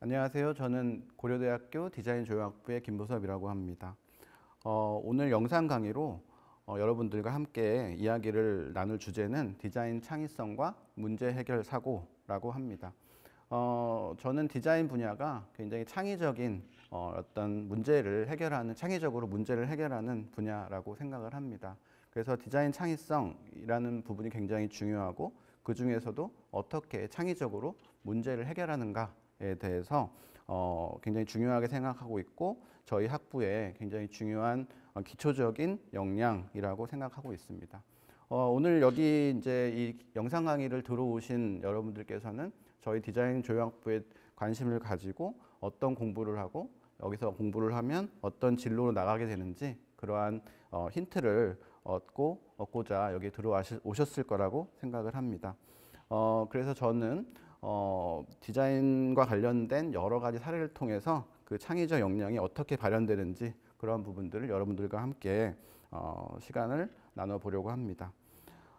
안녕하세요. 저는 고려대학교 디자인 조형학부의 김보섭이라고 합니다. 어, 오늘 영상 강의로 어, 여러분들과 함께 이야기를 나눌 주제는 디자인 창의성과 문제 해결 사고라고 합니다. 어, 저는 디자인 분야가 굉장히 창의적인 어, 어떤 문제를 해결하는 창의적으로 문제를 해결하는 분야라고 생각을 합니다. 그래서 디자인 창의성이라는 부분이 굉장히 중요하고 그 중에서도 어떻게 창의적으로 문제를 해결하는가에 대해서 어, 굉장히 중요하게 생각하고 있고 저희 학부에 굉장히 중요한 어, 기초적인 역량이라고 생각하고 있습니다. 어, 오늘 여기 이제 이 영상 강의를 들어오신 여러분들께서는 저희 디자인 조형학부에 관심을 가지고 어떤 공부를 하고 여기서 공부를 하면 어떤 진로로 나가게 되는지 그러한 어, 힌트를 얻고 얻고자 여기 들어오셨을 거라고 생각을 합니다. 어, 그래서 저는 어, 디자인과 관련된 여러 가지 사례를 통해서 그 창의적 역량이 어떻게 발현되는지 그런 부분들을 여러분들과 함께 어, 시간을 나눠보려고 합니다.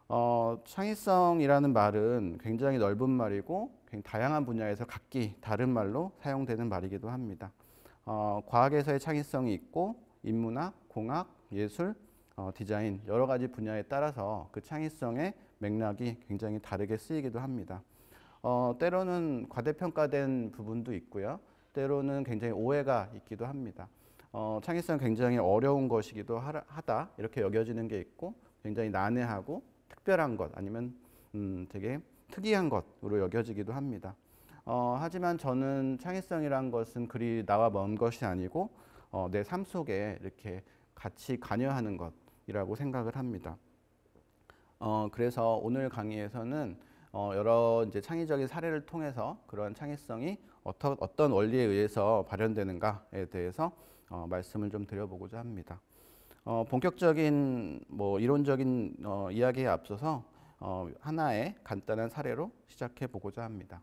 어, 창의성이라는 말은 굉장히 넓은 말이고 굉장히 다양한 분야에서 각기 다른 말로 사용되는 말이기도 합니다. 어, 과학에서의 창의성이 있고 인문학, 공학, 예술, 어, 디자인 여러 가지 분야에 따라서 그 창의성의 맥락이 굉장히 다르게 쓰이기도 합니다. 어, 때로는 과대평가된 부분도 있고요. 때로는 굉장히 오해가 있기도 합니다. 어, 창의성 굉장히 어려운 것이기도 하다 이렇게 여겨지는 게 있고 굉장히 난해하고 특별한 것 아니면 음, 되게 특이한 것으로 여겨지기도 합니다. 어, 하지만 저는 창의성이란 것은 그리 나와 먼 것이 아니고 어, 내삶 속에 이렇게 같이 관여하는 것이라고 생각을 합니다. 어, 그래서 오늘 강의에서는 어, 여러 이제 창의적인 사례를 통해서 그런 창의성이 어떠, 어떤 원리에 의해서 발현되는가에 대해서 어, 말씀을 좀 드려보고자 합니다. 어, 본격적인 뭐 이론적인 어, 이야기에 앞서서 어, 하나의 간단한 사례로 시작해 보고자 합니다.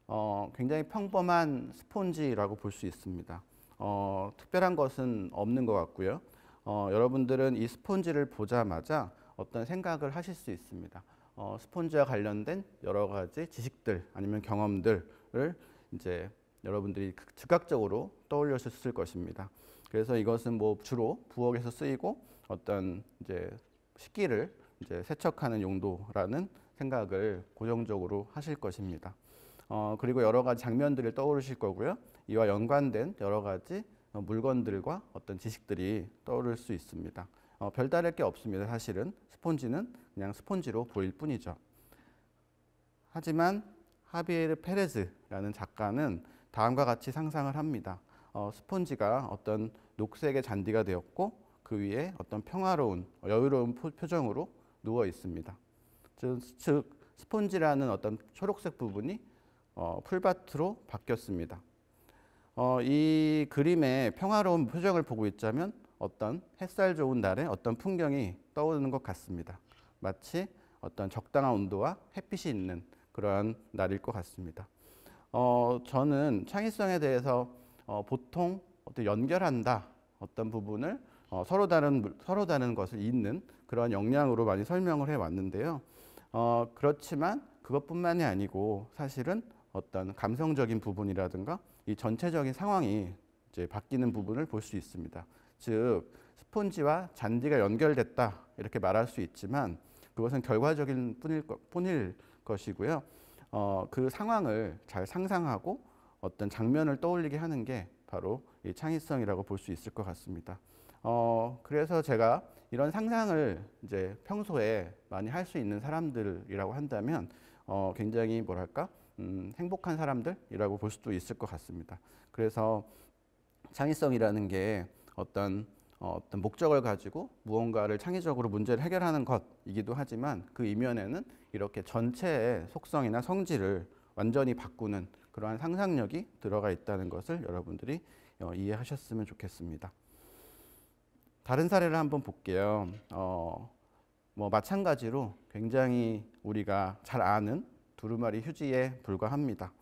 어, 굉장히 평범한 스폰지라고 볼 수 있습니다. 어, 특별한 것은 없는 것 같고요. 어, 여러분들은 이 스폰지를 보자마자 어떤 생각을 하실 수 있습니다. 어, 스폰지와 관련된 여러 가지 지식들 아니면 경험들을 이제 여러분들이 즉각적으로 떠올려을 것입니다. 그래서 이것은 뭐 주로 부엌에서 쓰이고 어떤 이제 식기를 이제 세척하는 용도라는 생각을 고정적으로 하실 것입니다. 어, 그리고 여러 가지 장면들을 떠오르실 거고요. 이와 연관된 여러 가지 어, 물건들과 어떤 지식들이 떠오를 수 있습니다. 어, 별다를 게 없습니다. 사실은 스폰지는 그냥 스폰지로 보일 뿐이죠. 하지만 하비에르 페레즈라는 작가는 다음과 같이 상상을 합니다. 어, 스폰지가 어떤 녹색의 잔디가 되었고 그 위에 어떤 평화로운 여유로운 표정으로 누워 있습니다. 즉, 스폰지라는 어떤 초록색 부분이 어, 풀밭으로 바뀌었습니다. 어, 이 그림의 평화로운 표정을 보고 있자면 어떤 햇살 좋은 날의 어떤 풍경이 떠오르는 것 같습니다. 마치 어떤 적당한 온도와 햇빛이 있는 그러한 날일 것 같습니다. 어, 저는 창의성에 대해서 어, 보통 어떤 연결한다 어떤 부분을 어, 서로 다른 서로 다른 것을 잇는 그러 역량으로 많이 설명을 해 왔는데요. 어, 그렇지만 그것뿐만이 아니고 사실은 어떤 감성적인 부분이라든가 이 전체적인 상황이 이제 바뀌는 부분을 볼 수 있습니다. 즉 스폰지와 잔디가 연결됐다 이렇게 말할 수 있지만 그것은 결과적인 뿐일, 뿐일 것이고요. 어, 그 상황을 잘 상상하고 어떤 장면을 떠올리게 하는 게 바로 이 창의성이라고 볼 수 있을 것 같습니다. 어, 그래서 제가 이런 상상을 이제 평소에 많이 할 수 있는 사람들이라고 한다면 어, 굉장히 뭐랄까 음, 행복한 사람들이라고 볼 수도 있을 것 같습니다. 그래서 창의성이라는 게 어떤 어, 어떤 목적을 가지고 무언가를 창의적으로 문제를 해결하는 것이기도 하지만 그 이면에는 이렇게 전체의 속성이나 성질을 완전히 바꾸는 그러한 상상력이 들어가 있다는 것을 여러분들이 어, 이해하셨으면 좋겠습니다. 다른 사례를 한번 볼게요. 어, 뭐 마찬가지로 굉장히 우리가 잘 아는 두루마리 휴지에 불과합니다.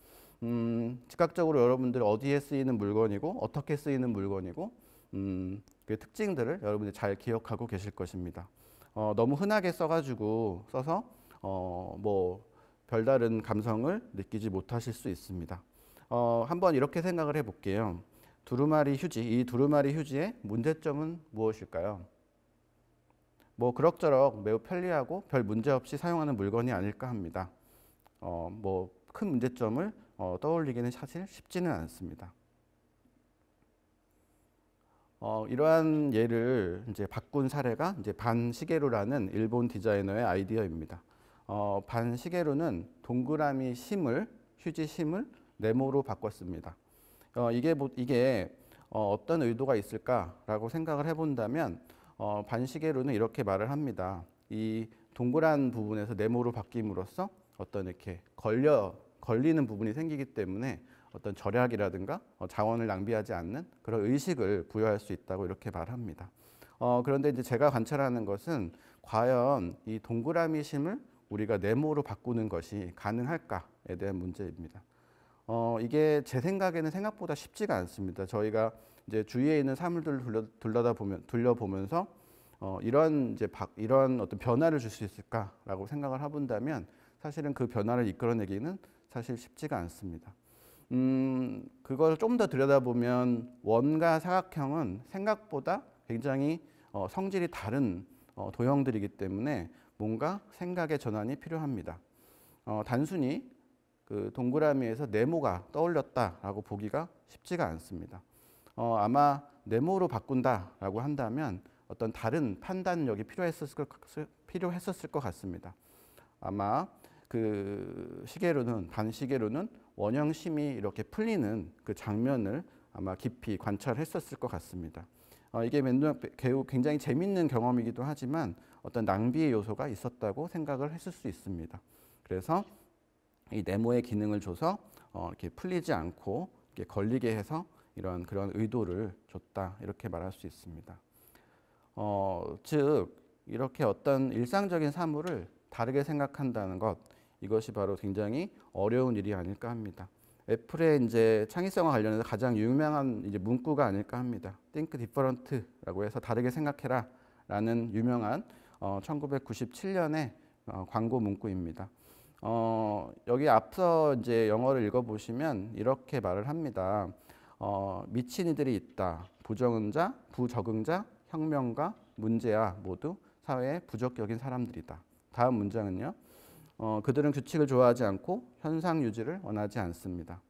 음, 즉각적으로 여러분들 어디에 쓰이는 물건이고 어떻게 쓰이는 물건이고 음, 그 특징들을 여러분이 잘 기억하고 계실 것입니다. 어, 너무 흔하게 써가지고 써서 어, 뭐 별다른 감성을 느끼지 못하실 수 있습니다. 어, 한번 이렇게 생각을 해볼게요. 두루마리 휴지, 이 두루마리 휴지의 문제점은 무엇일까요? 뭐 그럭저럭 매우 편리하고 별 문제 없이 사용하는 물건이 아닐까 합니다. 어, 뭐큰 문제점을 어, 떠올리기는 사실 쉽지는 않습니다. 어, 이러한 예를 이제 바꾼 사례가 이제 반시계루라는 일본 디자이너의 아이디어입니다. 어, 반시게루는 동그라미 심을 휴지 심을 네모로 바꿨습니다. 어, 이게 뭐, 이게 어, 떤 의도가 있을까라고 생각을 해본다면 어, 반시게루는 이렇게 말을 합니다. 이 동그란 부분에서 네모로 바뀜으로써 어떤 이렇게 걸려 걸리는 부분이 생기기 때문에 어떤 절약이라든가 어, 자원을 낭비하지 않는 그런 의식을 부여할 수 있다고 이렇게 말합니다. 어, 그런데 이제 제가 관찰하는 것은 과연 이 동그라미 심을 우리가 네모로 바꾸는 것이 가능할까에 대한 문제입니다. 어, 이게 제 생각에는 생각보다 쉽지가 않습니다. 저희가 이제 주위에 있는 사물들을 둘러, 둘러다 보면 둘러보면서 어, 이런 이제 바, 이런 어떤 변화를 줄 수 있을까라고 생각을 해본다면 사실은 그 변화를 이끌어내기는 사실 쉽지가 않습니다. 음, 그걸 좀 더 들여다보면 원과 사각형은 생각보다 굉장히 어, 성질이 다른 어, 도형들이기 때문에 뭔가 생각의 전환이 필요합니다. 어, 단순히 그 동그라미에서 네모가 떠올렸다라고 보기가 쉽지가 않습니다. 어, 아마 네모로 바꾼다라고 한다면 어떤 다른 판단력이 필요했었을, 필요했었을 것 같습니다. 아마 그 시계로는 반시계로는 원형심이 이렇게 풀리는 그 장면을 아마 깊이 관찰했었을 것 같습니다. 어, 이게 맨누악 굉장히 재밌는 경험이기도 하지만 어떤 낭비의 요소가 있었다고 생각을 했을 수 있습니다. 그래서 이 네모의 기능을 줘서 어, 이렇게 풀리지 않고 이렇게 걸리게 해서 이런 그런 의도를 줬다 이렇게 말할 수 있습니다. 어, 즉 이렇게 어떤 일상적인 사물을 다르게 생각한다는 것 이것이 바로 굉장히 어려운 일이 아닐까 합니다. 애플의 이제 창의성과 관련해서 가장 유명한 이제 문구가 아닐까 합니다. Think different라고 해서 다르게 생각해라 라는 유명한 어, 1997년의 어, 광고 문구입니다. 어, 여기 앞서 이제 영어를 읽어보시면 이렇게 말을 합니다. 어, 미친 이들이 있다. 부정자 부적응자, 혁명가, 문제야 모두 사회의 부적격인 사람들이다. 다음 문장은요. 어, 그들은 규칙을 좋아하지 않고 현상 유지를 원하지 않습니다.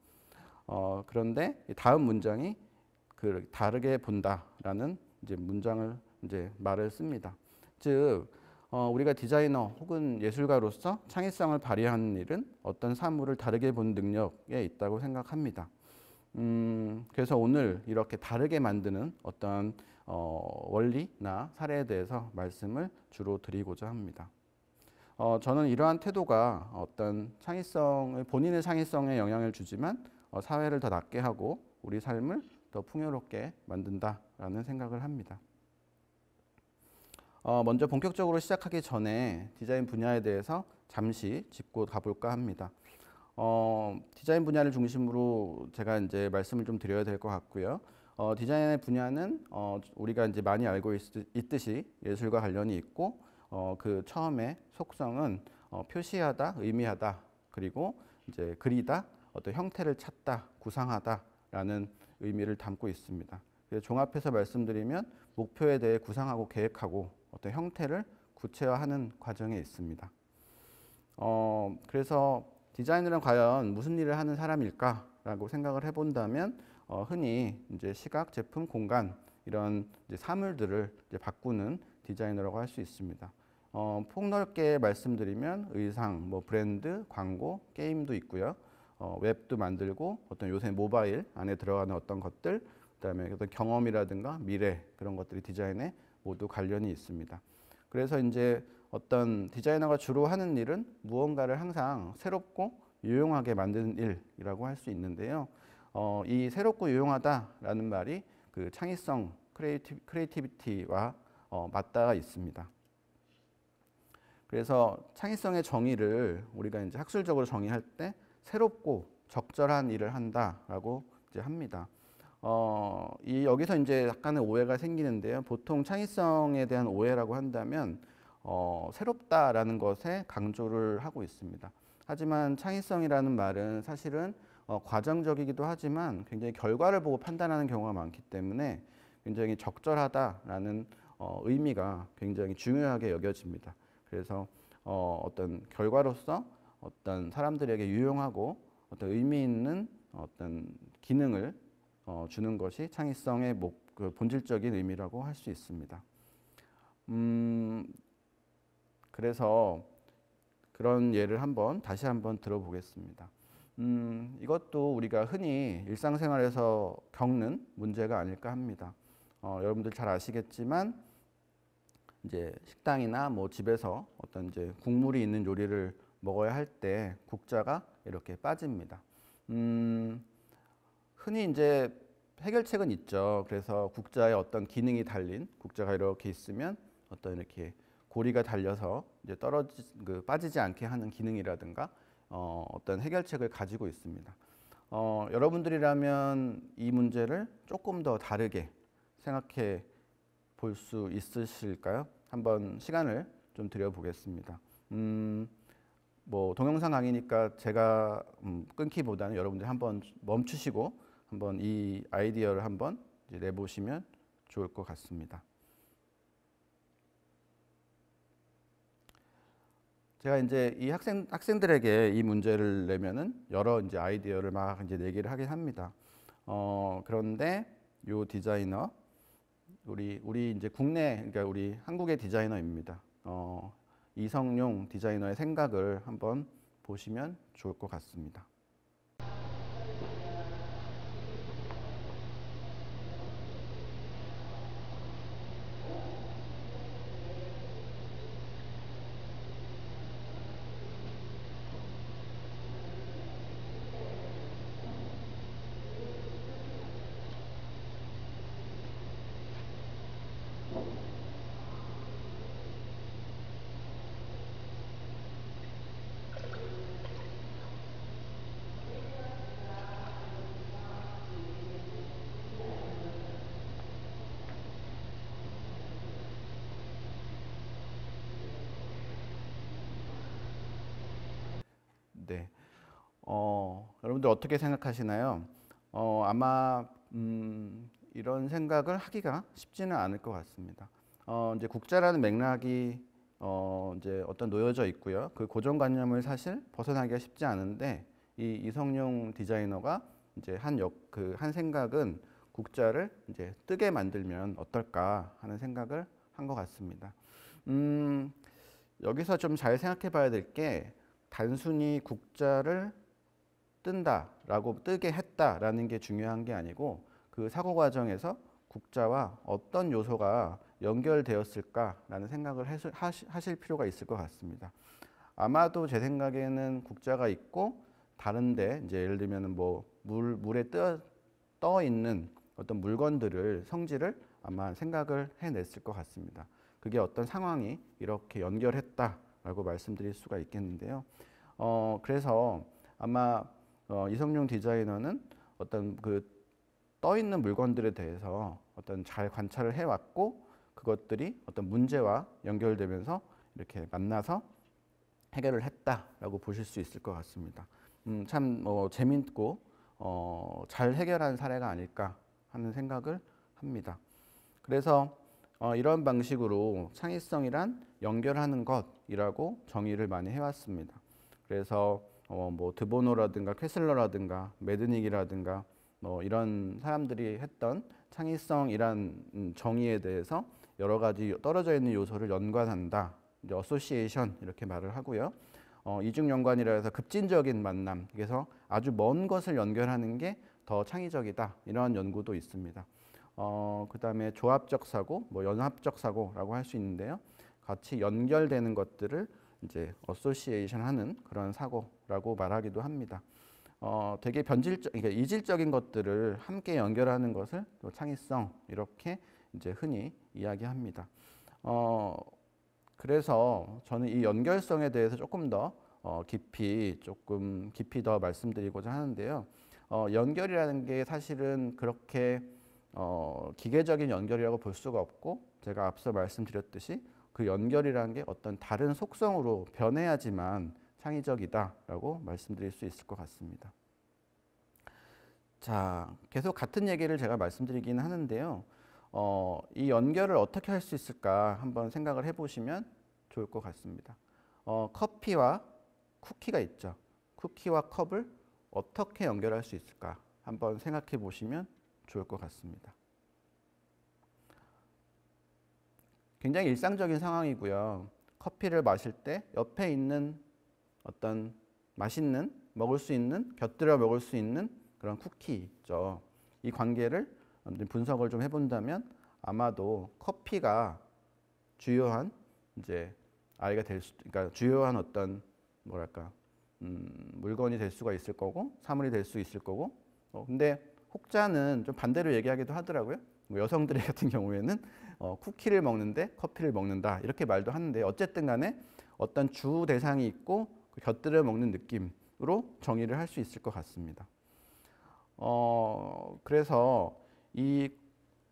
어, 그런데 다음 문장이 그 다르게 본다라는 이제 문장을 이제 말을 씁니다. 즉 어, 우리가 디자이너 혹은 예술가로서 창의성을 발휘하는 일은 어떤 사물을 다르게 본 능력에 있다고 생각합니다. 음, 그래서 오늘 이렇게 다르게 만드는 어떤 어, 원리나 사례에 대해서 말씀을 주로 드리고자 합니다. 어, 저는 이러한 태도가 어떤 창의성, 본인의 창의성에 영향을 주지만 어, 사회를 더 낫게 하고 우리 삶을 더 풍요롭게 만든다라는 생각을 합니다. 어, 먼저 본격적으로 시작하기 전에 디자인 분야에 대해서 잠시 짚고 가볼까 합니다. 어, 디자인 분야를 중심으로 제가 이제 말씀을 좀 드려야 될 것 같고요. 어, 디자인의 분야는 어, 우리가 이제 많이 알고 있, 듯이 예술과 관련이 있고 어, 그 처음에 속성은 어, 표시하다, 의미하다, 그리고 이제 그리다, 어떤 형태를 찾다, 구상하다라는 의미를 담고 있습니다. 종합해서 말씀드리면 목표에 대해 구상하고 계획하고 어떤 형태를 구체화하는 과정에 있습니다. 어, 그래서 디자이너는 과연 무슨 일을 하는 사람일까라고 생각을 해본다면 어, 흔히 이제 시각, 제품, 공간 이런 이제 사물들을 이제 바꾸는 디자이너라고 할 수 있습니다. 어, 폭넓게 말씀드리면 의상, 뭐 브랜드, 광고, 게임도 있고요. 어, 웹도 만들고 어떤 요새 모바일 안에 들어가는 어떤 것들, 그다음에 어떤 경험이라든가 미래 그런 것들이 디자인에 모두 관련이 있습니다. 그래서 이제 어떤 디자이너가 주로 하는 일은 무언가를 항상 새롭고 유용하게 만드는 일이라고 할 수 있는데요. 어, 이 새롭고 유용하다라는 말이 그 창의성, 크리에이티, 비티와 어, 맞닿아 있습니다. 그래서 창의성의 정의를 우리가 이제 학술적으로 정의할 때 새롭고 적절한 일을 한다라고 이제 합니다. 어, 이 여기서 이제 약간의 오해가 생기는데요. 보통 창의성에 대한 오해라고 한다면 어, 새롭다라는 것에 강조를 하고 있습니다. 하지만 창의성이라는 말은 사실은 어, 과정적이기도 하지만 굉장히 결과를 보고 판단하는 경우가 많기 때문에 굉장히 적절하다라는 어, 의미가 굉장히 중요하게 여겨집니다. 그래서 어, 어떤 결과로서 어떤 사람들에게 유용하고 어떤 의미 있는 어떤 기능을 어, 주는 것이 창의성의 목, 그 본질적인 의미라고 할 수 있습니다. 음, 그래서 그런 예를 한번 다시 한번 들어보겠습니다. 음, 이것도 우리가 흔히 일상생활에서 겪는 문제가 아닐까 합니다. 어, 여러분들 잘 아시겠지만 이제 식당이나 뭐 집에서 어떤 이제 국물이 있는 요리를 먹어야 할 때 국자가 이렇게 빠집니다. 음, 흔히 이제 해결책은 있죠. 그래서 국자에 어떤 기능이 달린 국자가 이렇게 있으면 어떤 이렇게 고리가 달려서 이제 떨어지 그 빠지지 않게 하는 기능이라든가 어, 어떤 해결책을 가지고 있습니다. 어, 여러분들이라면 이 문제를 조금 더 다르게 생각해 볼수 있으실까요? 한번 시간을 좀 드려보겠습니다. 음, 뭐 동영상 강의니까 제가 음, 끊기보다는 여러분들 한번 멈추시고 한번 이 아이디어를 한번 내보시면 좋을 것 같습니다. 제가 이제 이 학생 학생들에게 이 문제를 내면은 여러 이제 아이디어를 막 이제 내기를 하긴 합니다. 어, 그런데 요 디자이너 우리 우리 이제 국내 그러니까 우리 한국의 디자이너입니다. 어, 이성용 디자이너의 생각을 한번 보시면 좋을 것 같습니다. 때, 네. 어, 여러분들 어떻게 생각하시나요? 어, 아마 음, 이런 생각을 하기가 쉽지는 않을 것 같습니다. 어, 이제 국자라는 맥락이 어, 이제 어떤 놓여져 있고요. 그 고정관념을 사실 벗어나기가 쉽지 않은데 이 이성용 디자이너가 이제 한 역 그한 그 생각은 국자를 이제 뜨게 만들면 어떨까 하는 생각을 한 것 같습니다. 음, 여기서 좀 잘 생각해 봐야 될게 단순히 국자를 뜬다라고 뜨게 했다라는 게 중요한 게 아니고 그 사고 과정에서 국자와 어떤 요소가 연결되었을까라는 생각을 하실 필요가 있을 것 같습니다. 아마도 제 생각에는 국자가 있고 다른데 이제 예를 들면 뭐물 물에 떠, 떠 있는 어떤 물건들을 성질을 아마 생각을 해냈을 것 같습니다. 그게 어떤 상황이 이렇게 연결했다. 라고 말씀드릴 수가 있겠는데요. 어, 그래서 아마 어, 이성용 디자이너는 어떤 그 떠있는 물건들에 대해서 어떤 잘 관찰을 해왔고 그것들이 어떤 문제와 연결되면서 이렇게 만나서 해결을 했다라고 보실 수 있을 것 같습니다. 음, 참 어, 재밌고 어, 잘 해결한 사례가 아닐까 하는 생각을 합니다. 그래서 어, 이런 방식으로 창의성이란 연결하는 것이라고 정의를 많이 해왔습니다. 그래서 어, 뭐 드보노라든가 캐슬러라든가 메드닉이라든가 뭐 이런 사람들이 했던 창의성이란 음, 정의에 대해서 여러 가지 떨어져 있는 요소를 연관한다. 이제 어소시에이션 이렇게 말을 하고요. 어, 이중 연관이라 해서 급진적인 만남. 그래서 아주 먼 것을 연결하는 게 더 창의적이다. 이런 연구도 있습니다. 어, 그다음에 조합적 사고, 뭐 연합적 사고라고 할 수 있는데요. 같이 연결되는 것들을 이제 어소시에이션 하는 그런 사고라고 말하기도 합니다. 어, 되게 변질적, 그러니까 이질적인 것들을 함께 연결하는 것을 또 창의성 이렇게 이제 흔히 이야기합니다. 어, 그래서 저는 이 연결성에 대해서 조금 더 어, 깊이 조금 깊이 더 말씀드리고자 하는데요. 어, 연결이라는 게 사실은 그렇게 어, 기계적인 연결이라고 볼 수가 없고 제가 앞서 말씀드렸듯이 그 연결이라는 게 어떤 다른 속성으로 변해야지만 창의적이다라고 말씀드릴 수 있을 것 같습니다. 자, 계속 같은 얘기를 제가 말씀드리긴 하는데요. 어, 이 연결을 어떻게 할 수 있을까 한번 생각을 해보시면 좋을 것 같습니다. 어, 커피와 쿠키가 있죠. 쿠키와 컵을 어떻게 연결할 수 있을까 한번 생각해 보시면 좋을 것 같습니다. 굉장히 일상적인 상황이고요. 커피를 마실 때 옆에 있는 어떤 맛있는 먹을 수 있는 곁들여 먹을 수 있는 그런 쿠키죠. 이 관계를 분석을 좀 해본다면 아마도 커피가 주요한 이제 아이가 될 수, 그러니까 주요한 어떤 뭐랄까 음, 물건이 될 수가 있을 거고 사물이 될 수 있을 거고. 어, 근데 혹자는 좀 반대로 얘기하기도 하더라고요. 뭐 여성들 같은 경우에는 어, 쿠키를 먹는데 커피를 먹는다 이렇게 말도 하는데 어쨌든 간에 어떤 주 대상이 있고 그 곁들여 먹는 느낌으로 정의를 할 수 있을 것 같습니다. 어, 그래서 이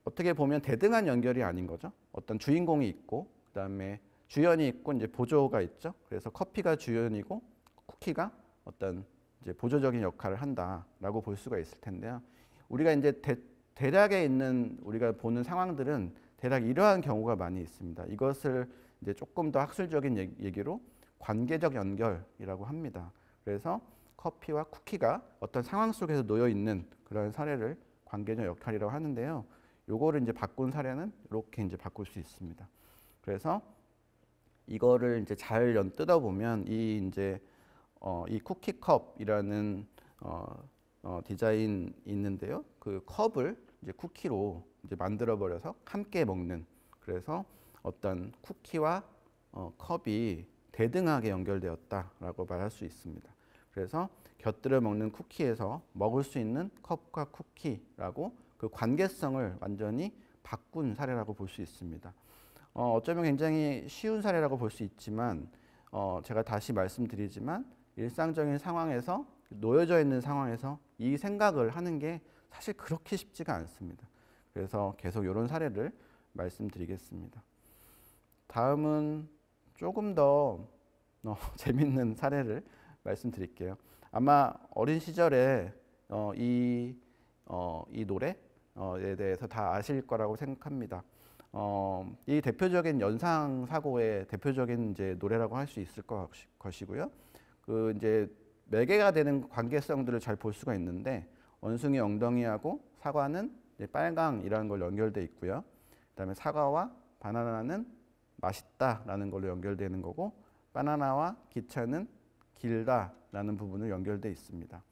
어떻게 보면 대등한 연결이 아닌 거죠. 어떤 주인공이 있고 그다음에 주연이 있고 이제 보조가 있죠. 그래서 커피가 주연이고 쿠키가 어떤 이제 보조적인 역할을 한다라고 볼 수가 있을 텐데요. 우리가 이제 대, 대략에 있는 우리가 보는 상황들은 대략 이러한 경우가 많이 있습니다. 이것을 이제 조금 더 학술적인 얘기로 관계적 연결이라고 합니다. 그래서 커피와 쿠키가 어떤 상황 속에서 놓여 있는 그런 사례를 관계적 역할이라고 하는데요. 요거를 이제 바꾼 사례는 이렇게 이제 바꿀 수 있습니다. 그래서 이거를 이제 잘 뜯어 보면 이 이제 어, 이 쿠키컵이라는 어, 어, 디자인 있는데요. 그 컵을 이제 쿠키로 이제 만들어 버려서 함께 먹는 그래서 어떤 쿠키와 어, 컵이 대등하게 연결되었다라고 말할 수 있습니다. 그래서 곁들여 먹는 쿠키에서 먹을 수 있는 컵과 쿠키라고 그 관계성을 완전히 바꾼 사례라고 볼 수 있습니다. 어, 어쩌면 굉장히 쉬운 사례라고 볼 수 있지만 어, 제가 다시 말씀드리지만 일상적인 상황에서 놓여져 있는 상황에서 이 생각을 하는 게 사실 그렇게 쉽지가 않습니다. 그래서 계속 이런 사례를 말씀드리겠습니다. 다음은 조금 더 어, 재밌는 사례를 말씀드릴게요. 아마 어린 시절에 어, 이, 어, 이 노래에 어, 대해서 다 아실 거라고 생각합니다. 어, 이 대표적인 연상 사고의 대표적인 이제 노래라고 할 수 있을 것이고요. 그 이제 매개가 되는 관계성들을 잘 볼 수가 있는데 원숭이 엉덩이하고 사과는 빨강이라는 걸 연결돼 있고요. 그다음에 사과와 바나나는 맛있다라는 걸로 연결되는 거고 바나나와 기차는 길다라는 부분을 연결돼 있습니다.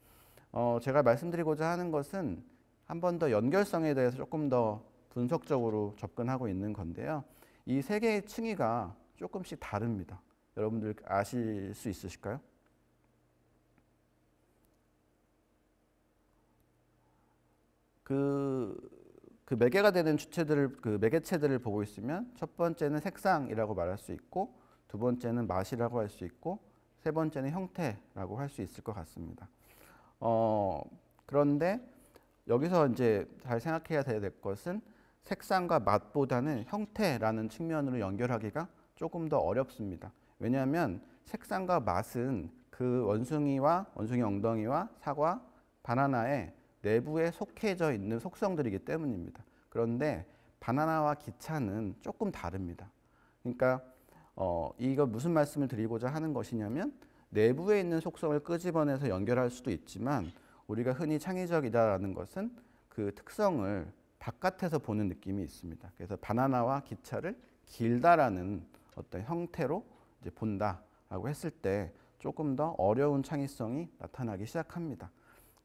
어, 제가 말씀드리고자 하는 것은 한 번 더 연결성에 대해서 조금 더 분석적으로 접근하고 있는 건데요. 이 세 개의 층위가 조금씩 다릅니다. 여러분들 아실 수 있으실까요? 그, 그 매개가 되는 주체들을 그 매개체들을 보고 있으면 첫 번째는 색상이라고 말할 수 있고 두 번째는 맛이라고 할 수 있고 세 번째는 형태라고 할 수 있을 것 같습니다. 어, 그런데 여기서 이제 잘 생각해야 될 것은 색상과 맛보다는 형태라는 측면으로 연결하기가 조금 더 어렵습니다. 왜냐하면 색상과 맛은 그 원숭이와 원숭이 엉덩이와 사과, 바나나의 내부에 속해져 있는 속성들이기 때문입니다. 그런데 바나나와 기차는 조금 다릅니다. 그러니까 어, 이거 무슨 말씀을 드리고자 하는 것이냐면 내부에 있는 속성을 끄집어내서 연결할 수도 있지만 우리가 흔히 창의적이다라는 것은 그 특성을 바깥에서 보는 느낌이 있습니다. 그래서 바나나와 기차를 길다라는 어떤 형태로 이제 본다라고 했을 때 조금 더 어려운 창의성이 나타나기 시작합니다.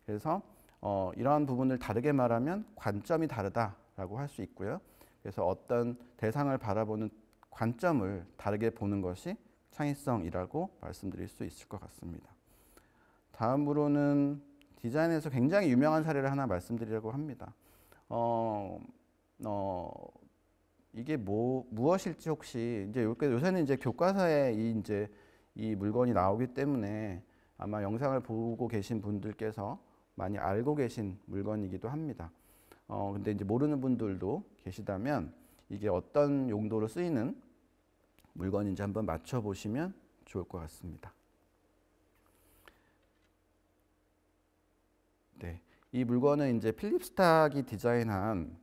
그래서 어, 이러한 부분을 다르게 말하면 관점이 다르다라고 할 수 있고요. 그래서 어떤 대상을 바라보는 관점을 다르게 보는 것이 창의성이라고 말씀드릴 수 있을 것 같습니다. 다음으로는 디자인에서 굉장히 유명한 사례를 하나 말씀드리려고 합니다. 어, 어, 이게 뭐 무엇일지 혹시 이제 요새는 이제 교과서에 이 이제 이 물건이 나오기 때문에 아마 영상을 보고 계신 분들께서 많이 알고 계신 물건이기도 합니다. 어, 근데 이제 모르는 분들도 계시다면 이게 어떤 용도로 쓰이는 물건인지 한번 맞춰보시면 좋을 것 같습니다. 네. 이 물건은 이제 필립스탁이 디자인한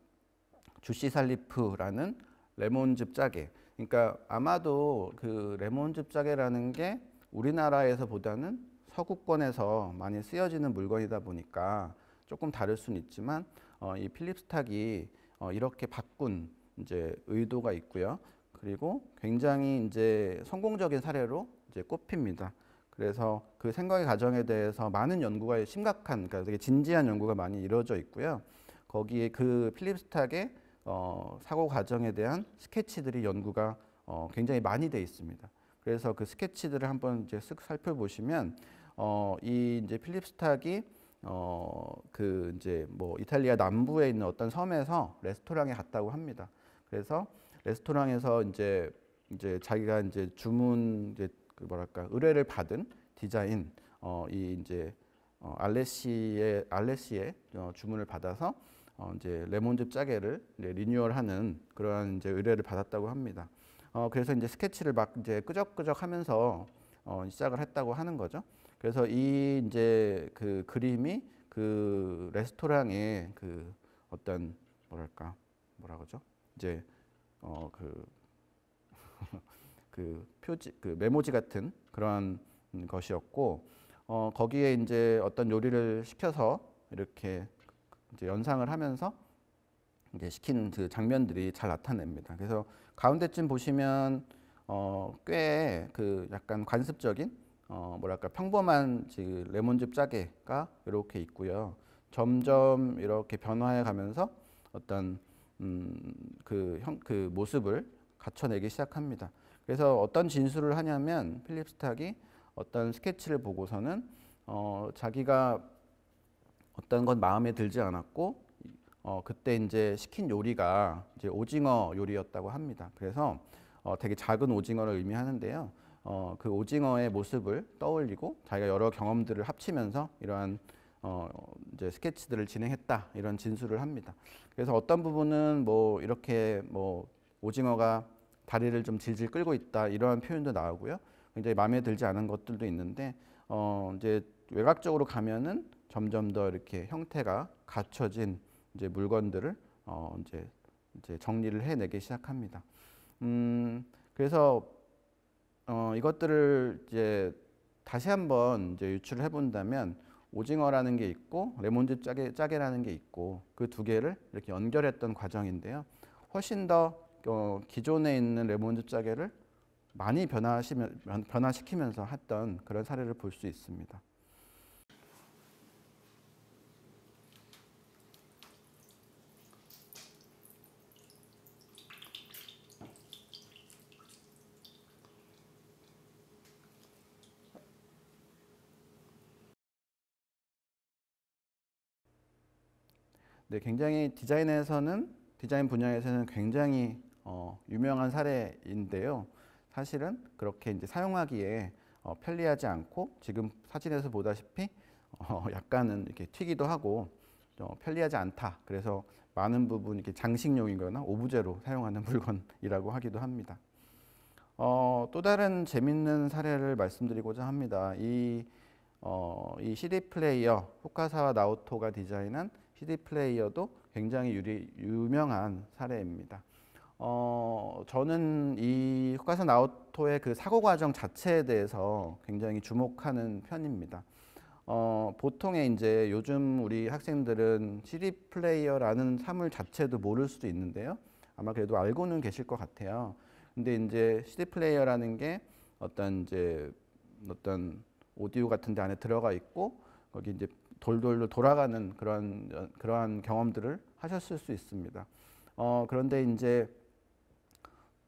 주시 살리프라는 레몬즙 짜게. 그러니까 아마도 그 레몬즙 짜게라는 게 우리나라에서보다는 서구권에서 많이 쓰여지는 물건이다 보니까 조금 다를 수는 있지만 어, 이 필립스탁이 어, 이렇게 바꾼 이제 의도가 있고요. 그리고 굉장히 이제 성공적인 사례로 이제 꼽힙니다. 그래서 그 생각의 과정에 대해서 많은 연구가 심각한, 그러니까 되게 진지한 연구가 많이 이루어져 있고요. 거기에 그 필립스탁의 어, 사고 과정에 대한 스케치들이 연구가 어, 굉장히 많이 돼 있습니다. 그래서 그 스케치들을 한번 이제 쓱 살펴보시면 어, 이 이제 필립 스탁이 어, 그 이제 뭐 이탈리아 남부에 있는 어떤 섬에서 레스토랑에 갔다고 합니다. 그래서 레스토랑에서 이제 이제 자기가 이제 주문 이제 그 뭐랄까 의뢰를 받은 디자인 어, 이 이제 어, 알레시의 알레시의 어, 주문을 받아서 어, 이제 레몬즙 짜게를 이제 리뉴얼하는 그러한 이제 의뢰를 받았다고 합니다. 어, 그래서 이제 스케치를 막 이제 끄적끄적 하면서 어, 시작을 했다고 하는 거죠. 그래서 이 이제 그 그림이 그 레스토랑의 그 어떤 뭐랄까 뭐라 그죠 이제 어 그 그 표지 그 메모지 같은 그런 것이었고 어 거기에 이제 어떤 요리를 시켜서 이렇게 이제 연상을 하면서 이제 시키그 장면들이 잘 나타냅니다. 그래서 가운데쯤 보시면 어꽤 그 약간 관습적인 어, 뭐랄까 평범한 레몬즙 짜게가 이렇게 있고요. 점점 이렇게 변화해 가면서 어떤 음, 그, 형, 그 모습을 갖춰내기 시작합니다. 그래서 어떤 진술을 하냐면 필립 스탁이 어떤 스케치를 보고서는 어, 자기가 어떤 건 마음에 들지 않았고 어, 그때 이제 시킨 요리가 이제 오징어 요리였다고 합니다. 그래서 어, 되게 작은 오징어를 의미하는데요. 어, 그 오징어의 모습을 떠올리고 자기가 여러 경험들을 합치면서 이러한 어, 이제 스케치들을 진행했다 이런 진술을 합니다. 그래서 어떤 부분은 뭐 이렇게 뭐 오징어가 다리를 좀 질질 끌고 있다 이러한 표현도 나오고요. 굉장히 마음에 들지 않은 것들도 있는데 어, 이제 외곽적으로 가면은 점점 더 이렇게 형태가 갖춰진 이제 물건들을 어, 이제, 이제 정리를 해내기 시작합니다. 음, 그래서 어, 이것들을 이제 다시 한번 이제 유출을 해본다면 오징어라는 게 있고 레몬즙 짜게, 짜게라는 게 있고 그 두 개를 이렇게 연결했던 과정인데요. 훨씬 더 어, 기존에 있는 레몬즙 짜게를 많이 변화시면, 변화시키면서 했던 그런 사례를 볼 수 있습니다. 네, 굉장히 디자인에서는 디자인 분야에서는 굉장히 어, 유명한 사례인데요. 사실은 그렇게 이제 사용하기에 어, 편리하지 않고 지금 사진에서 보다시피 어, 약간은 이렇게 튀기도 하고 어, 편리하지 않다. 그래서 많은 부분 이렇게 장식용이거나 오브제로 사용하는 물건이라고 하기도 합니다. 어, 또 다른 재밌는 사례를 말씀드리고자 합니다. 이, 어, 이 CD 플레이어 후카사와 나오토가 디자인한 CD 플레이어도 굉장히 유리, 유명한 사례입니다. 어, 저는 이 효과선 아우토의 그 사고 과정 자체에 대해서 굉장히 주목하는 편입니다. 어, 보통에 이제 요즘 우리 학생들은 CD 플레이어라는 사물 자체도 모를 수도 있는데요. 아마 그래도 알고는 계실 것 같아요. 근데 이제 CD 플레이어라는 게 어떤 이제 어떤 오디오 같은 데 안에 들어가 있고 거기 이제 돌돌 돌아가는 그런 그러한 경험들을 하셨을 수 있습니다. 어, 그런데 이제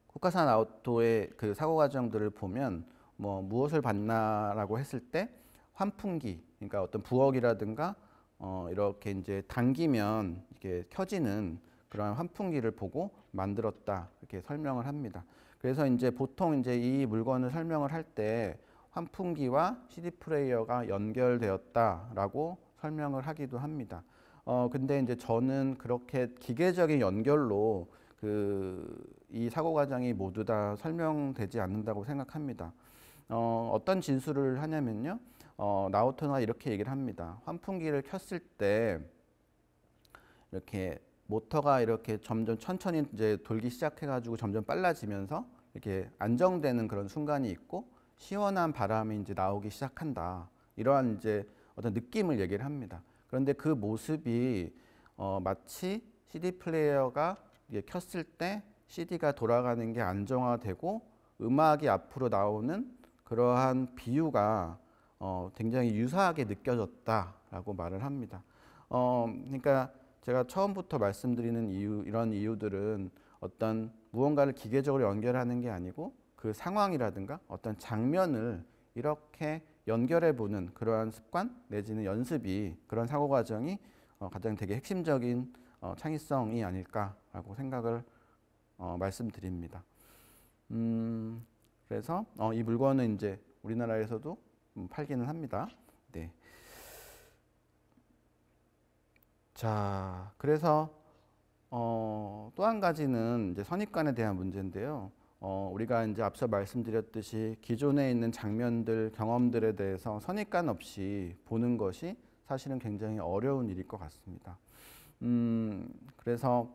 국가산 아웃도의 그 사고 과정들을 보면 뭐 무엇을 봤나라고 했을 때 환풍기 그러니까 어떤 부엌이라든가 어, 이렇게 이제 당기면 이렇게 켜지는 그러 환풍기를 보고 만들었다 이렇게 설명을 합니다. 그래서 이제 보통 이제 이 물건을 설명을 할 때 환풍기와 CD 플레이어가 연결되었다라고 설명을 하기도 합니다. 어, 근데 이제 저는 그렇게 기계적인 연결로 그 이 사고 과정이 모두 다 설명되지 않는다고 생각합니다. 어, 어떤 진술을 하냐면요. 어, 나우터나 이렇게 얘기를 합니다. 환풍기를 켰을 때 이렇게 모터가 이렇게 점점 천천히 이제 돌기 시작해가지고 점점 빨라지면서 이렇게 안정되는 그런 순간이 있고 시원한 바람이 이제 나오기 시작한다. 이러한 이제 어떤 느낌을 얘기를 합니다. 그런데 그 모습이 어, 마치 CD 플레이어가 켰을 때 CD가 돌아가는 게 안정화되고 음악이 앞으로 나오는 그러한 비유가 어, 굉장히 유사하게 느껴졌다라고 말을 합니다. 어, 그러니까 제가 처음부터 말씀드리는 이유, 이런 이유들은 어떤 무언가를 기계적으로 연결하는 게 아니고 그 상황이라든가 어떤 장면을 이렇게 연결해 보는 그러한 습관 내지는 연습이 그런 사고 과정이 어, 가장 되게 핵심적인 어, 창의성이 아닐까라고 생각을 어, 말씀드립니다. 음, 그래서 어, 이 물건은 이제 우리나라에서도 음, 팔기는 합니다. 네. 자, 그래서 어, 또 한 가지는 이제 선입관에 대한 문제인데요. 어, 우리가 이제 앞서 말씀드렸듯이 기존에 있는 장면들, 경험들에 대해서 선입관 없이 보는 것이 사실은 굉장히 어려운 일일 것 같습니다. 음, 그래서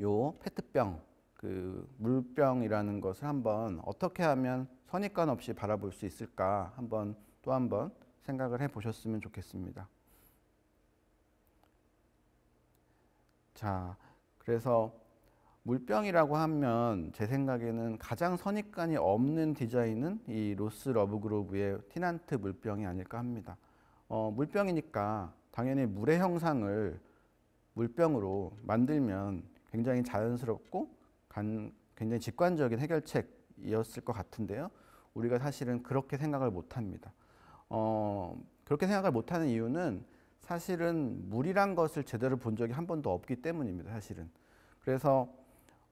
요 페트병, 그 물병이라는 것을 한번 어떻게 하면 선입관 없이 바라볼 수 있을까 한번 또 한번 생각을 해 보셨으면 좋겠습니다. 자, 그래서 물병이라고 하면 제 생각에는 가장 선입관이 없는 디자인은 이 로스 러브그로브의 티난트 물병이 아닐까 합니다. 어, 물병이니까 당연히 물의 형상을 물병으로 만들면 굉장히 자연스럽고 간, 굉장히 직관적인 해결책이었을 것 같은데요. 우리가 사실은 그렇게 생각을 못합니다. 어, 그렇게 생각을 못하는 이유는 사실은 물이란 것을 제대로 본 적이 한 번도 없기 때문입니다. 사실은. 그래서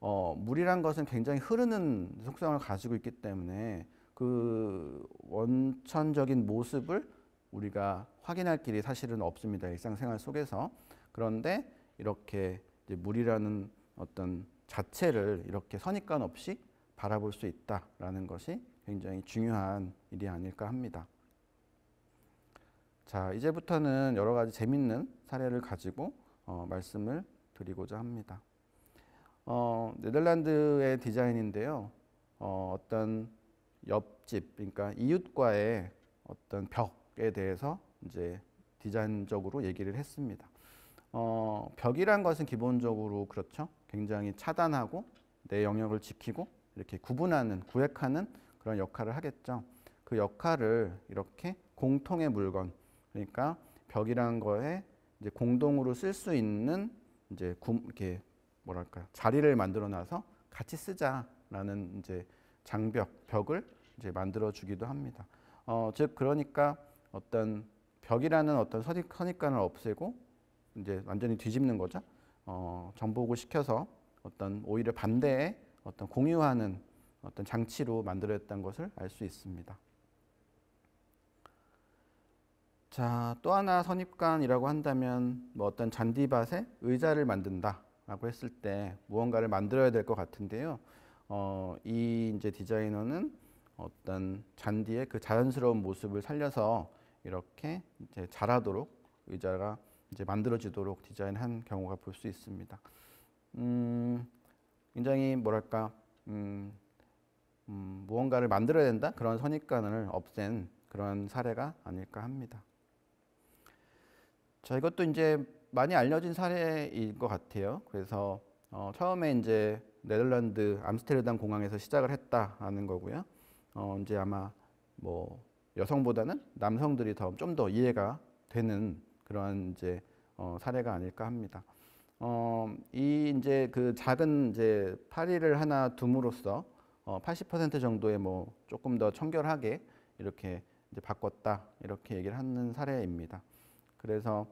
어, 물이란 것은 굉장히 흐르는 속성을 가지고 있기 때문에 그 원천적인 모습을 우리가 확인할 길이 사실은 없습니다. 일상생활 속에서. 그런데 이렇게 물이라는 어떤 자체를 이렇게 선입관 없이 바라볼 수 있다라는 것이 굉장히 중요한 일이 아닐까 합니다. 자, 이제부터는 여러 가지 재밌는 사례를 가지고 어, 말씀을 드리고자 합니다. 어, 네덜란드의 디자인인데요. 어, 어떤 옆집, 그러니까 이웃과의 어떤 벽에 대해서 이제 디자인적으로 얘기를 했습니다. 어, 벽이란 것은 기본적으로 그렇죠. 굉장히 차단하고 내 영역을 지키고 이렇게 구분하는, 구획하는 그런 역할을 하겠죠. 그 역할을 이렇게 공통의 물건, 그러니까 벽이란 거에 이제 공동으로 쓸 수 있는 이제 구, 이렇게 뭐랄까 자리를 만들어 놔서 같이 쓰자라는 이제 장벽 벽을 이제 만들어 주기도 합니다. 어, 즉 그러니까 어떤 벽이라는 어떤 선입관을 없애고 이제 완전히 뒤집는 거죠. 어, 정복을 시켜서 어떤 오히려 반대의 어떤 공유하는 어떤 장치로 만들어냈다 것을 알 수 있습니다. 자, 또 하나 선입관이라고 한다면 뭐 어떤 잔디밭에 의자를 만든다 라고 했을 때 무언가를 만들어야 될 것 같은데요. 어, 이 이제 디자이너는 어떤 잔디의 그 자연스러운 모습을 살려서 이렇게 이제 자라도록 의자가 이제 만들어지도록 디자인한 경우가 볼 수 있습니다. 음, 굉장히 뭐랄까 음, 음, 무언가를 만들어야 된다 그런 선입관을 없앤 그런 사례가 아닐까 합니다. 자 이것도 이제 많이 알려진 사례일 것 같아요. 그래서 어, 처음에 이제 네덜란드 암스테르담 공항에서 시작을 했다라는 거고요. 어, 이제 아마 뭐 여성보다는 남성들이 더 좀 더 이해가 되는 그런 이제 어, 사례가 아닐까 합니다. 어, 이 이제 그 작은 이제 파리를 하나 둠으로써 어, 80% 정도의 뭐 조금 더 청결하게 이렇게 이제 바꿨다 이렇게 얘기를 하는 사례입니다. 그래서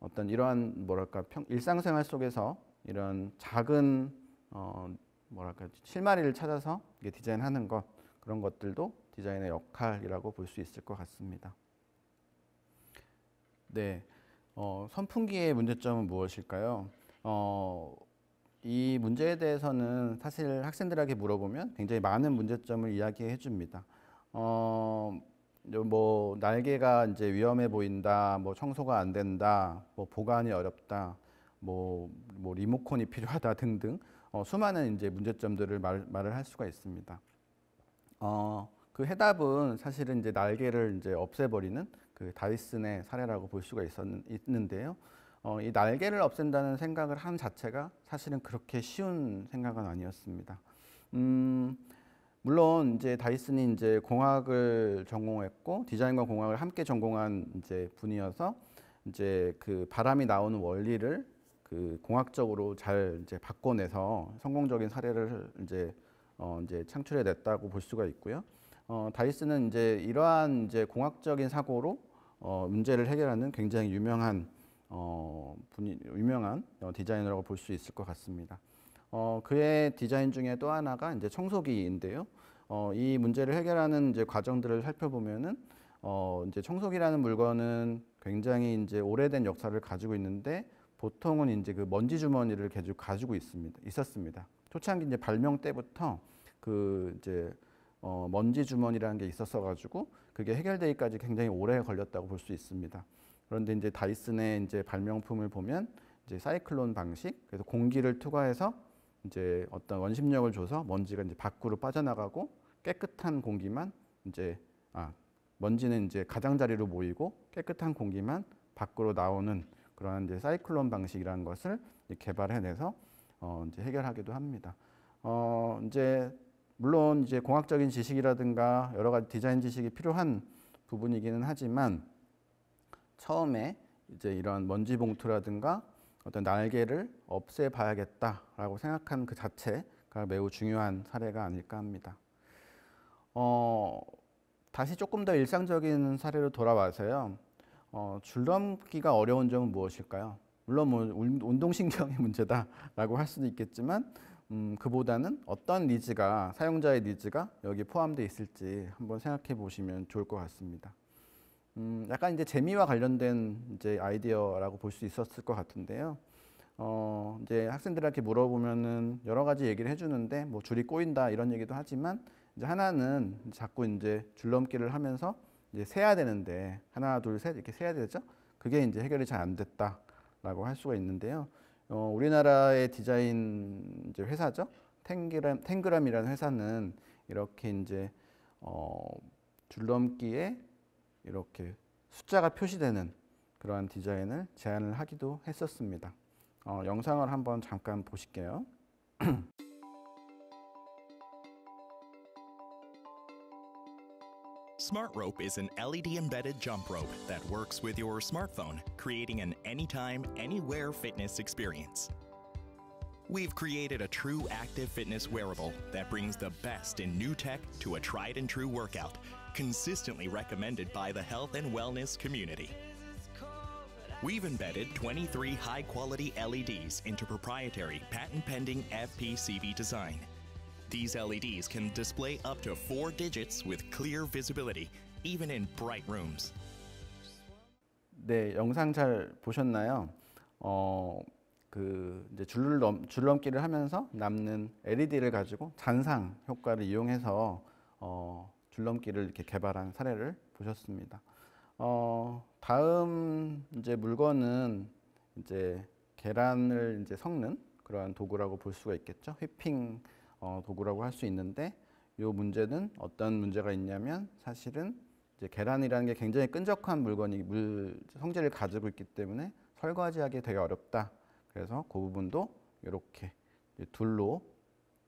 어떤 이러한 뭐랄까 평, 일상생활 속에서 이런 작은 어 뭐랄까 실마리를 찾아서 디자인하는 것 그런 것들도 디자인의 역할이라고 볼 수 있을 것 같습니다. 네, 어, 선풍기의 문제점은 무엇일까요? 어, 이 문제에 대해서는 사실 학생들에게 물어보면 굉장히 많은 문제점을 이야기해 줍니다. 어, 뭐 날개가 이제 위험해 보인다, 뭐 청소가 안 된다, 뭐 보관이 어렵다, 뭐, 뭐 리모컨이 필요하다 등등 어, 수많은 이제 문제점들을 말, 말을 할 수가 있습니다. 어, 그 해답은 사실은 이제 날개를 이제 없애버리는 그 다이슨의 사례라고 볼 수가 있었, 는데요 어, 이 날개를 없앤다는 생각을 한 자체가 사실은 그렇게 쉬운 생각은 아니었습니다. 음, 물론 이제 다이슨이 이제 공학을 전공했고 디자인과 공학을 함께 전공한 이제 분이어서 이제 그 바람이 나오는 원리를 그 공학적으로 잘 이제 바꿔내서 성공적인 사례를 이제 어 이제 창출해 냈다고 볼 수가 있고요. 어 다이슨은 이제 이러한 이제 공학적인 사고로 어 문제를 해결하는 굉장히 유명한 어 분이 유명한 어, 디자이너라고 볼 수 있을 것 같습니다. 어, 그의 디자인 중에 또 하나가 이제 청소기인데요. 어, 이 문제를 해결하는 이제 과정들을 살펴보면은 어, 이제 청소기라는 물건은 굉장히 이제 오래된 역사를 가지고 있는데 보통은 이제 그 먼지 주머니를 계속 가지고 있습니다. 있었습니다. 초창기 이제 발명 때부터 그 이제 어, 먼지 주머니라는 게 있었어 가지고 그게 해결되기까지 굉장히 오래 걸렸다고 볼 수 있습니다. 그런데 이제 다이슨의 이제 발명품을 보면 이제 사이클론 방식, 그래서 공기를 투과해서 이제 어떤 원심력을 줘서 먼지가 이제 밖으로 빠져나가고 깨끗한 공기만 이제 아 먼지는 이제 가장자리로 모이고 깨끗한 공기만 밖으로 나오는 그런 이제 사이클론 방식이라는 것을 개발해내서 어 이제 해결하기도 합니다. 어 이제 물론 이제 공학적인 지식이라든가 여러 가지 디자인 지식이 필요한 부분이기는 하지만 처음에 이제 이러 먼지 봉투라든가 어떤 날개를 없애봐야겠다라고 생각한 그 자체가 매우 중요한 사례가 아닐까 합니다. 어, 다시 조금 더 일상적인 사례로 돌아와서요. 어, 줄넘기가 어려운 점은 무엇일까요? 물론 뭐 운동신경의 문제다라고 할 수도 있겠지만 음, 그보다는 어떤 니즈가 사용자의 니즈가 여기 포함되어 있을지 한번 생각해 보시면 좋을 것 같습니다. 음, 약간 이제 재미와 관련된 이제 아이디어라고 볼 수 있었을 것 같은데요. 어, 이제 학생들한테 물어보면은 여러 가지 얘기를 해주는데 뭐 줄이 꼬인다 이런 얘기도 하지만 이제 하나는 자꾸 이제 줄넘기를 하면서 이제 세야 되는데 하나 둘 셋 이렇게 세야 되죠. 그게 이제 해결이 잘 안 됐다라고 할 수가 있는데요. 어, 우리나라의 디자인 이제 회사죠. 탱그램 탱그램이라는 회사는 이렇게 이제 어, 줄넘기에 이렇게 숫자가 표시되는 그러한 디자인을 제안을 하기도 했었습니다. 어, 영상을 한번 잠깐 보실게요. SmartRope is an LED embedded jump rope that works with your smartphone, creating an anytime, anywhere fitness experience. We've created a true active fitness wearable that brings the best in new tech to a tried and true workout consistently recommended by the health and wellness community. We've embedded 23 high quality LEDs into proprietary patent pending FPCB design. These LEDs can display up to four digits with clear visibility, even in bright rooms. 네, 영상 잘 보셨나요? 어, 그 이제 줄넘, 줄넘기를 하면서 남는 LED를 가지고 잔상 효과를 이용해서 어, 줄넘기를 이렇게 개발한 사례를 보셨습니다. 어, 다음 이제 물건은 이제 계란을 이제 섞는 그러한 도구라고 볼 수가 있겠죠. 휘핑 어, 도구라고 할 수 있는데 이 문제는 어떤 문제가 있냐면 사실은 이제 계란이라는 게 굉장히 끈적한 물건이 물 성질을 가지고 있기 때문에 설거지하기 되게 어렵다. 그래서 그 부분도 이렇게 둘로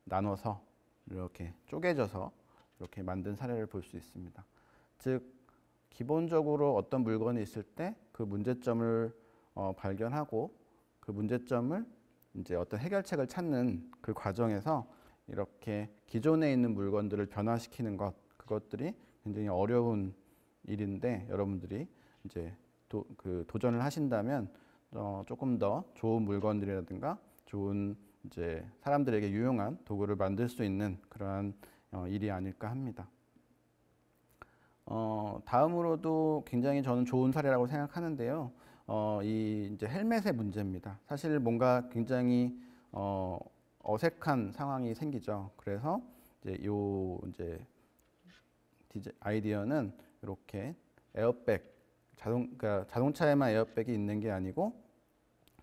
나눠서 이렇게 쪼개져서 이렇게 만든 사례를 볼 수 있습니다. 즉 기본적으로 어떤 물건이 있을 때 그 문제점을 어, 발견하고 그 문제점을 이제 어떤 해결책을 찾는 그 과정에서 이렇게 기존에 있는 물건들을 변화시키는 것 그것들이 굉장히 어려운 일인데 여러분들이 이제 도, 그 도전을 하신다면 어, 조금 더 좋은 물건들이라든가 좋은 이제 사람들에게 유용한 도구를 만들 수 있는 그러한 어, 일이 아닐까 합니다. 어, 다음으로도 굉장히 저는 좋은 사례라고 생각하는데요. 어, 이 이제 헬멧의 문제입니다. 사실 뭔가 굉장히 어, 어색한 상황이 생기죠. 그래서 이제 요 이제 아이디어는 이렇게 에어백 자동 그러니까 자동차에만 에어백이 있는 게 아니고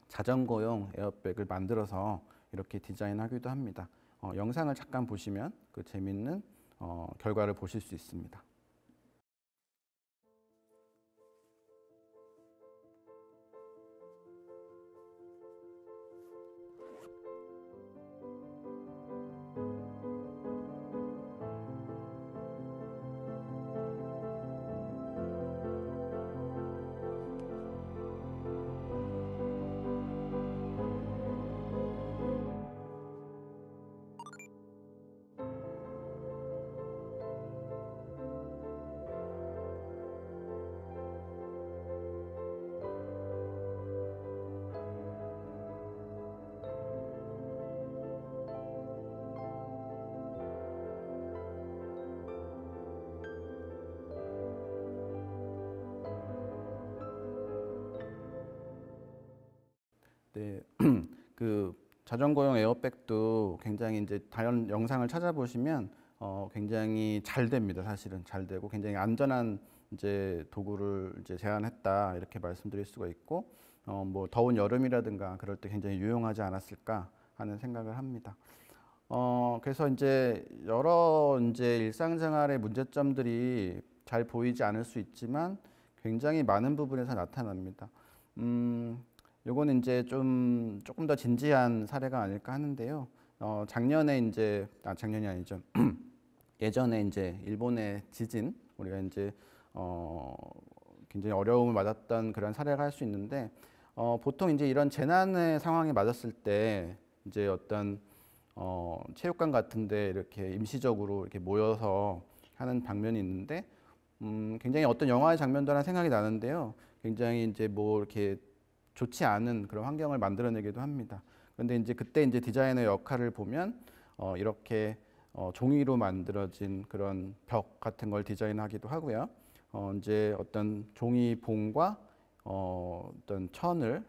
자전거용 에어백을 만들어서 이렇게 디자인하기도 합니다. 어, 영상을 잠깐 보시면 그 재밌는 어, 결과를 보실 수 있습니다. 이제 그 자전거용 에어백도 굉장히 이제 다른 영상을 찾아보시면 어 굉장히 잘 됩니다. 사실은 잘 되고 굉장히 안전한 이제 도구를 이제 제안했다 이렇게 말씀드릴 수가 있고 어뭐 더운 여름이라든가 그럴 때 굉장히 유용하지 않았을까 하는 생각을 합니다. 어 그래서 이제 여러 이제 일상생활의 문제점들이 잘 보이지 않을 수 있지만 굉장히 많은 부분에서 나타납니다. 음 요거는 이제 좀 조금 더 진지한 사례가 아닐까 하는데요. 어, 작년에 이제 아 작년이 아니죠. 예전에 이제 일본의 지진 우리가 이제 어, 굉장히 어려움을 맞았던 그런 사례가 할 수 있는데 어, 보통 이제 이런 재난의 상황에 맞았을 때 이제 어떤 어, 체육관 같은데 이렇게 임시적으로 이렇게 모여서 하는 장면이 있는데 음, 굉장히 어떤 영화의 장면도 하나 생각이 나는데요. 굉장히 이제 뭐 이렇게 좋지 않은 그런 환경을 만들어내기도 합니다. 그런데 이제 그때 이제 디자이의 역할을 보면 어, 이렇게 어, 종이로 만들어진 그런 벽 같은 걸 디자인하기도 하고요. 어, 이제 어떤 종이 봉과 어, 어떤 천을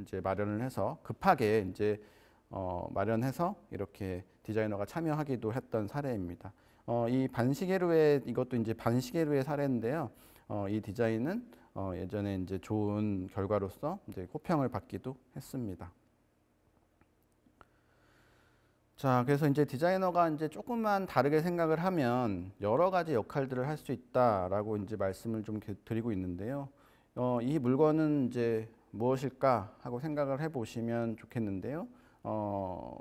이제 마련을 해서 급하게 이제 어, 마련해서 이렇게 디자이너가 참여하기도 했던 사례입니다. 어, 이 반시계루의 이것도 이제 반시계루의 사례인데요. 어, 이 디자인은 어, 예전에 이제 좋은 결과로서 이제 호평을 받기도 했습니다. 자, 그래서 이제 디자이너가 이제 조금만 다르게 생각을 하면 여러 가지 역할들을 할 수 있다라고 이제 말씀을 좀 드리고 있는데요. 어, 이 물건은 이제 무엇일까 하고 생각을 해보시면 좋겠는데요. 어,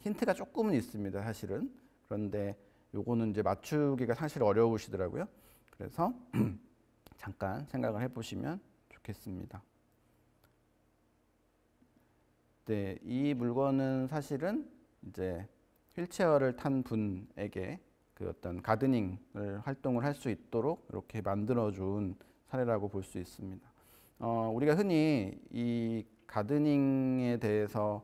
힌트가 조금은 있습니다, 사실은. 그런데 요거는 이제 맞추기가 사실 어려우시더라고요. 그래서 잠깐 생각을 해보시면 좋겠습니다. 네, 이 물건은 사실은 이제 휠체어를 탄 분에게 그 어떤 가드닝을 활동을 할 수 있도록 이렇게 만들어준 사례라고 볼 수 있습니다. 어, 우리가 흔히 이 가드닝에 대해서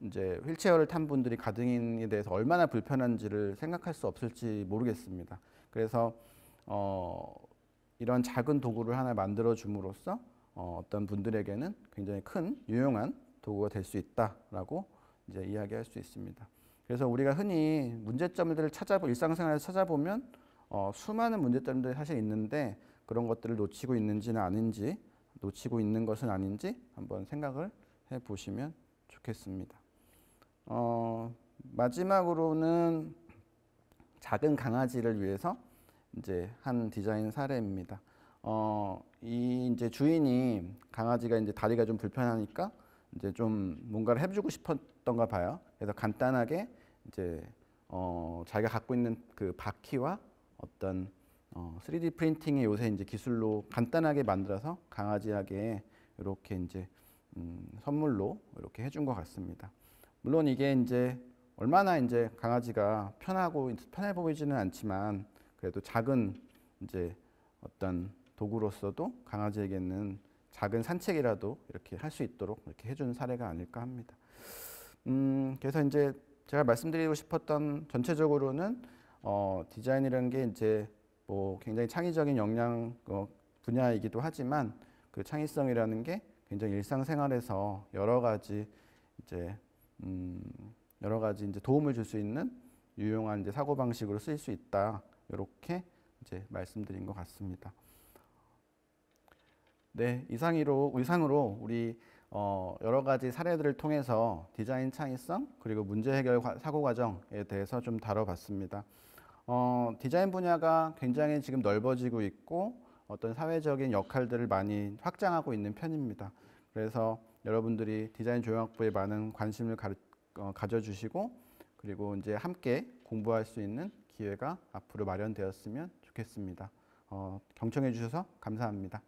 이제 휠체어를 탄 분들이 가드닝에 대해서 얼마나 불편한지를 생각할 수 없을지 모르겠습니다. 그래서 어, 이런 작은 도구를 하나 만들어 줌으로써 어, 어떤 분들에게는 굉장히 큰 유용한 도구가 될 수 있다라고 이제 이야기할 수 있습니다. 그래서 우리가 흔히 문제점들을 찾아보 일상생활에서 찾아보면 어, 수많은 문제점들이 사실 있는데 그런 것들을 놓치고 있는지는 아닌지 놓치고 있는 것은 아닌지 한번 생각을 해 보시면 좋겠습니다. 어, 마지막으로는 작은 강아지를 위해서 이제 한 디자인 사례입니다. 어, 이 이제 주인이 강아지가 이제 다리가 좀 불편하니까 이제 좀 뭔가를 해주고 싶었던가 봐요. 그래서 간단하게 이제 어, 자기가 갖고 있는 그 바퀴와 어떤 어, 3D 프린팅의 요새 이제 기술로 간단하게 만들어서 강아지에게 이렇게 이제 음, 선물로 이렇게 해준 것 같습니다. 물론 이게 이제 얼마나 이제 강아지가 편하고 편해 보이지는 않지만 그래도 작은 이제 어떤 도구로서도 강아지에게는 작은 산책이라도 이렇게 할 수 있도록 이렇게 해준 사례가 아닐까 합니다. 음, 그래서 이제 제가 말씀드리고 싶었던 전체적으로는 어, 디자인이라는 게 이제 뭐 굉장히 창의적인 역량 어, 분야이기도 하지만 그 창의성이라는 게 굉장히 일상생활에서 여러 가지 이제 음, 여러 가지 이제 도움을 줄 수 있는 유용한 이제 사고 방식으로 쓰일 수 있다. 이렇게 이제 말씀드린 것 같습니다. 네, 이상으로 이상으로 우리 어, 여러 가지 사례들을 통해서 디자인 창의성 그리고 문제 해결 사고 과정에 대해서 좀 다뤄봤습니다. 어, 디자인 분야가 굉장히 지금 넓어지고 있고 어떤 사회적인 역할들을 많이 확장하고 있는 편입니다. 그래서 여러분들이 디자인 조형학부에 많은 관심을 가, 어, 가져주시고 그리고 이제 함께 공부할 수 있는 기회가 앞으로 마련되었으면 좋겠습니다. 어, 경청해 주셔서 감사합니다.